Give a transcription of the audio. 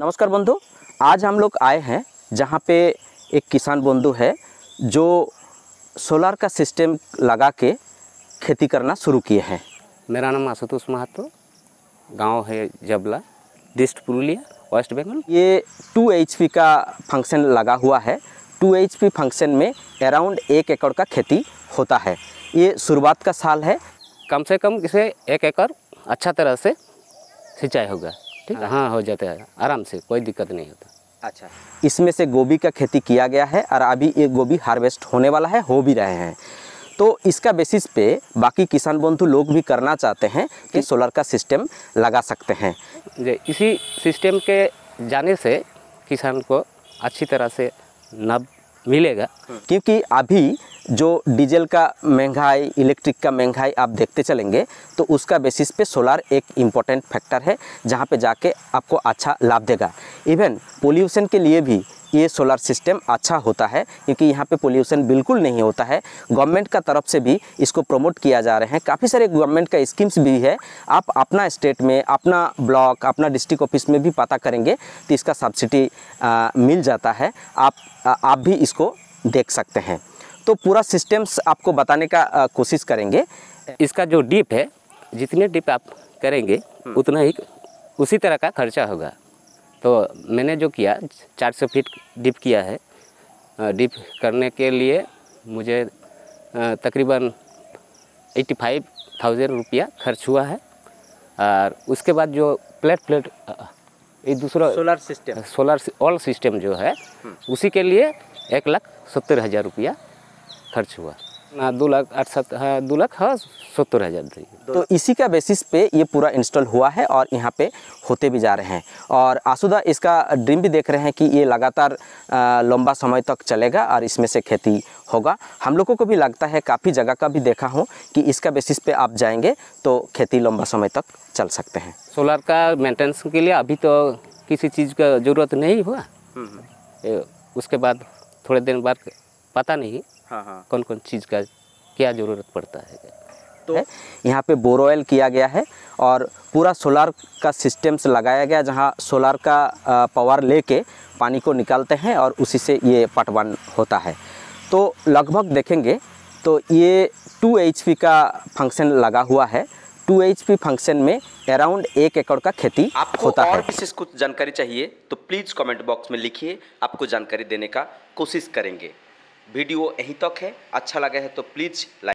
नमस्कार बंधु आज हम लोग आए हैं जहाँ पे एक किसान बंधु है जो सोलार का सिस्टम लगा के खेती करना शुरू किए हैं मेरा नाम आशुतोष महातो गांव है जबला डिस्ट पुरुलिया वेस्ट बंगाल ये टू एच का फंक्शन लगा हुआ है टू एच फंक्शन में अराउंड एक एकड़ का खेती होता है ये शुरुआत का साल है कम से कम इसे एक एकड़ अच्छा तरह से सिंचाई होगा ठीक है हाँ हो जाता है आराम से कोई दिक्कत नहीं होता अच्छा इसमें से गोभी का खेती किया गया है और अभी ये गोभी हार्वेस्ट होने वाला है हो भी रहे हैं तो इसका बेसिस पे बाकी किसान बंधु लोग भी करना चाहते हैं कि सोलर का सिस्टम लगा सकते हैं इसी सिस्टम के जाने से किसान को अच्छी तरह से नब मिलेगा हाँ। क्योंकि अभी जो डीजल का महंगाई इलेक्ट्रिक का महंगाई आप देखते चलेंगे तो उसका बेसिस पे सोलार एक इम्पॉर्टेंट फैक्टर है जहाँ पे जाके आपको अच्छा लाभ देगा इवन पोल्यूशन के लिए भी ये सोलर सिस्टम अच्छा होता है क्योंकि यहाँ पे पोल्यूशन बिल्कुल नहीं होता है गवर्नमेंट का तरफ से भी इसको प्रमोट किया जा रहे हैं काफ़ी सारे गवर्नमेंट का स्कीम्स भी है आप अपना स्टेट में अपना ब्लॉक अपना डिस्ट्रिक्ट ऑफिस में भी पता करेंगे तो इसका सब्सिडी मिल जाता है आप आ, आप भी इसको देख सकते हैं तो पूरा सिस्टम्स आपको बताने का कोशिश करेंगे इसका जो डिप है जितने डिप आप करेंगे हम्म। उतना ही उसी तरह का खर्चा होगा तो मैंने जो किया चार सौ फीट डिप किया है डिप करने के लिए मुझे तकरीबन एट्टी फाइव थाउजेंड रुपया खर्च हुआ है और उसके बाद जो प्लेट प्लेट ये दूसरा solar system solar all system जो है हम्म। उसी के लिए एक लाख सत्तर हज़ार रुपया खर्च हुआ ना दो लाख आठ सात हाँ दो लाख हाँ सत्तर हज़ार तो इसी का बेसिस पे ये पूरा इंस्टॉल हुआ है और यहाँ पे होते भी जा रहे हैं और आसुदा इसका ड्रीम भी देख रहे हैं कि ये लगातार लंबा समय तक चलेगा और इसमें से खेती होगा हम लोगों को भी लगता है काफ़ी जगह का भी देखा हूँ कि इसका बेसिस पे आप जाएंगे तो खेती लंबा समय तक चल सकते हैं सोलर का मेंटेनेंस के लिए अभी तो किसी चीज़ का ज़रूरत नहीं हुआ हम्म। उसके बाद थोड़े दिन बाद पता नहीं हाँ हाँ कौन कौन चीज़ का क्या ज़रूरत पड़ता है तो है? यहाँ पे बोरवेल किया गया है और पूरा सोलार का सिस्टम्स लगाया गया जहाँ सोलार का पावर लेके पानी को निकालते हैं और उसी से ये पटवन होता है तो लगभग देखेंगे तो ये टू एच का फंक्शन लगा हुआ है टू एच फंक्शन में अराउंड एक एकड़ का खेती आपको होता और है विशेष कुछ जानकारी चाहिए तो प्लीज़ कमेंट बॉक्स में लिखिए आपको जानकारी देने का कोशिश करेंगे वीडियो यहीं तक है अच्छा लगे है तो प्लीज़ लाइक